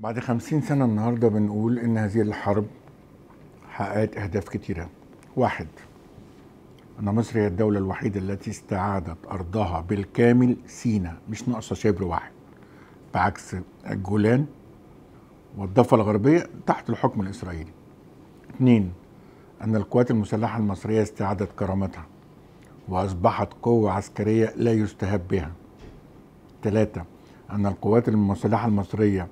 بعد خمسين سنة النهاردة بنقول إن هذه الحرب حققت أهداف كتيرة واحد أن مصر هي الدولة الوحيدة التي استعادت أرضها بالكامل سينا مش ناقصة شبر واحد بعكس الجولان والضفة الغربية تحت الحكم الإسرائيلي اثنين أن القوات المسلحة المصرية استعادت كرامتها وأصبحت قوة عسكرية لا يستهب بها ثلاثة أن القوات المسلحة المصرية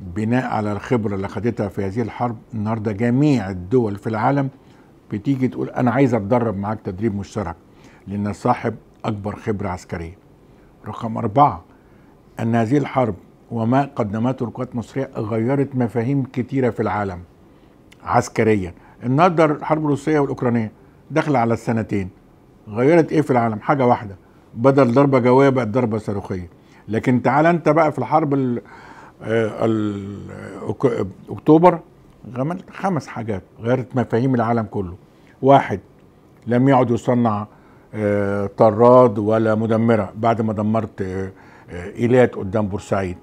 بناء على الخبرة اللي خدتها في هذه الحرب النهاردة جميع الدول في العالم بتيجي تقول أنا عايز أتدرب معاك تدريب مشترك لأن صاحب أكبر خبرة عسكرية رقم أربعة أن هذه الحرب وما قدمته القوات المصرية غيرت مفاهيم كتيرة في العالم عسكريا النهارده الحرب الروسية والأوكرانية داخلة على السنتين غيرت إيه في العالم حاجة واحدة بدل ضربة جوية بقت ضربة صاروخية لكن تعال أنت بقى في الحرب آه، اكتوبر عملت خمس حاجات غيرت مفاهيم العالم كله واحد لم يعد يصنع آه، طراد ولا مدمره بعد ما دمرت آه، ايلات قدام بورسعيد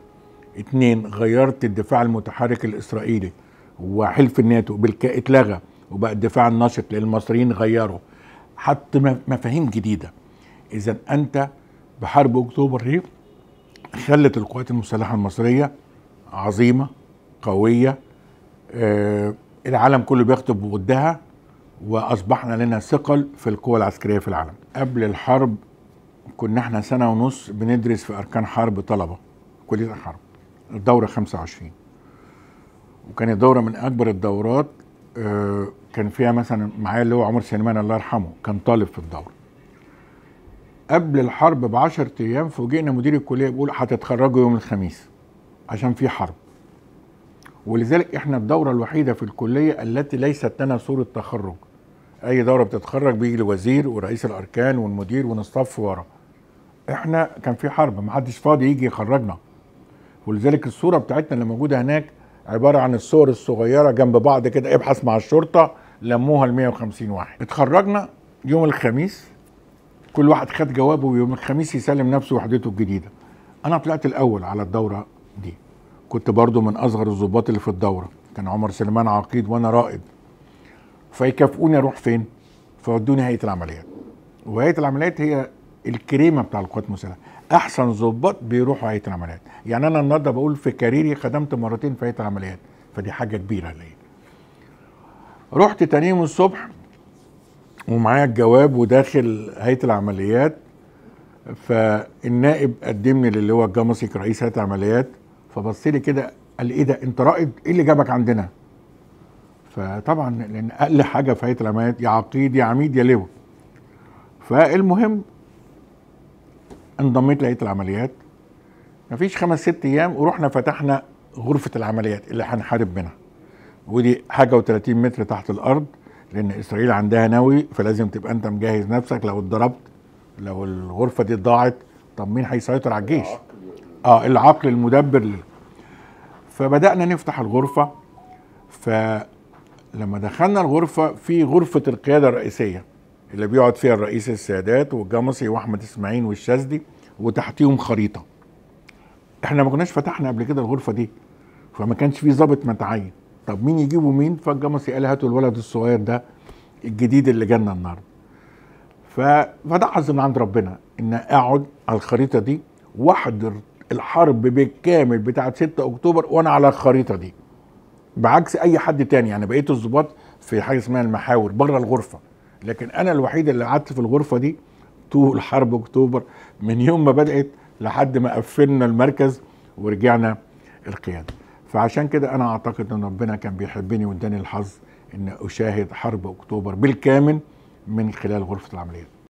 اتنين غيرت الدفاع المتحرك الاسرائيلي وحلف الناتو بالك اتلغى وبقى الدفاع النشط للمصريين غيره حط مفاهيم جديده اذا انت بحرب اكتوبر هي خلت القوات المسلحه المصريه عظيمه قويه آه، العالم كله بيخطب ضدها واصبحنا لنا ثقل في القوى العسكريه في العالم قبل الحرب كنا احنا سنه ونص بندرس في اركان حرب طلبه كليه الحرب الدوره 25 وكانت دوره من اكبر الدورات آه، كان فيها مثلا معايا اللي هو عمر سليمان الله يرحمه كان طالب في الدوره قبل الحرب ب 10 ايام فوجئنا مدير الكليه بيقول هتتخرجوا يوم الخميس عشان في حرب ولذلك احنا الدورة الوحيدة في الكلية التي ليست لنا صورة تخرج اي دورة بتتخرج بيجي الوزير ورئيس الاركان والمدير ونصطف ورا احنا كان في حرب ما حدش فاضي يجي يخرجنا ولذلك الصورة بتاعتنا اللي موجودة هناك عبارة عن الصور الصغيرة جنب بعض كده ابحث مع الشرطة لموها ال 150 واحد اتخرجنا يوم الخميس كل واحد خد جوابه ويوم الخميس يسلم نفسه وحدته الجديدة انا طلعت الاول على الدورة دي كنت برضو من اصغر الضباط اللي في الدوره كان عمر سليمان عقيد وانا رائد فيكافئوني اروح فين فودوني هيئه العمليات وهيئه العمليات هي الكريمه بتاع القوات المسلحه احسن ضباط بيروحوا هيئه العمليات يعني انا النهارده بقول في كاريري خدمت مرتين في هيئه العمليات فدي حاجه كبيره ليا رحت تاني يوم الصبح ومعايا الجواب وداخل هيئه العمليات فالنائب قدمني للي هو الجامسيك رئيس هيئه العمليات فبص لي كده قال لي ايه ده انت رائد ايه اللي جابك عندنا فطبعا لان اقل حاجه في هيئه العمليات يا عقيد يا عميد يا لواء فالمهم انضميت لهيئه العمليات مفيش خمس ست ايام ورحنا فتحنا غرفه العمليات اللي هنحارب منها ودي حاجه و30 متر تحت الارض لان اسرائيل عندها نووي فلازم تبقى انت مجهز نفسك لو اتضربت لو الغرفه دي ضاعت طب مين هيسيطر على الجيش آه. اه العقل المدبر لل فبدانا نفتح الغرفه فلما دخلنا الغرفه في غرفه القياده الرئيسيه اللي بيقعد فيها الرئيس السادات والجمصي واحمد اسماعيل والشاذلي وتحتيهم خريطه احنا ما كناش فتحنا قبل كده الغرفه دي فما كانش في ظابط متعين طب مين يجيبه مين فالجمصي قال هاتوا الولد الصغير ده الجديد اللي جانا النهارده فده حظ من عند ربنا ان اقعد على الخريطه دي واحضر الحرب بالكامل بتاعه 6 اكتوبر وانا على الخريطه دي بعكس اي حد تاني يعني بقيت الظباط في حاجه اسمها المحاور بره الغرفه لكن انا الوحيد اللي قعدت في الغرفه دي طول حرب اكتوبر من يوم ما بدات لحد ما قفلنا المركز ورجعنا القياده فعشان كده انا اعتقد ان ربنا كان بيحبني واداني الحظ ان اشاهد حرب اكتوبر بالكامل من خلال غرفه العمليات